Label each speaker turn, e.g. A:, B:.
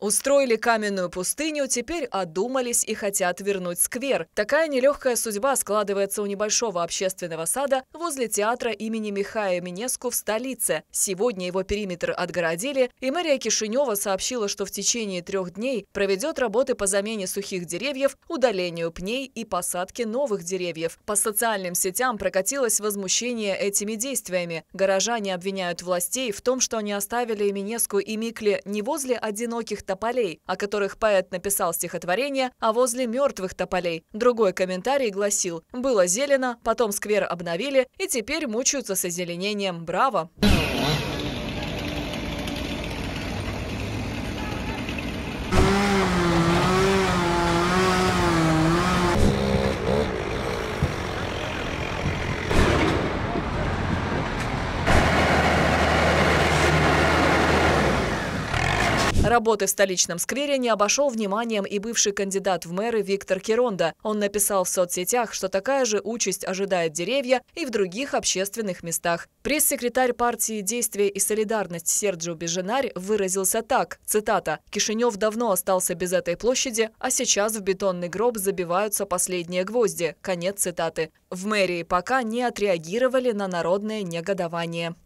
A: Устроили каменную пустыню, теперь одумались и хотят вернуть сквер. Такая нелегкая судьба складывается у небольшого общественного сада возле театра имени Михая Минеску в столице. Сегодня его периметр отгородили, и мэрия Кишинева сообщила, что в течение трех дней проведет работы по замене сухих деревьев, удалению пней и посадке новых деревьев. По социальным сетям прокатилось возмущение этими действиями. Горожане обвиняют властей в том, что они оставили Минеску и Микле не возле одиноких тополей, о которых поэт написал стихотворение, а возле мертвых тополей. Другой комментарий гласил «Было зелено, потом сквер обновили, и теперь мучаются с озеленением. Браво!» Работы в столичном сквере не обошел вниманием и бывший кандидат в мэры Виктор Керонда. Он написал в соцсетях, что такая же участь ожидает деревья и в других общественных местах. Пресс-секретарь партии «Действие и солидарность» Серджио Беженарь выразился так, цитата, «Кишинев давно остался без этой площади, а сейчас в бетонный гроб забиваются последние гвозди». Конец цитаты. В мэрии пока не отреагировали на народное негодование.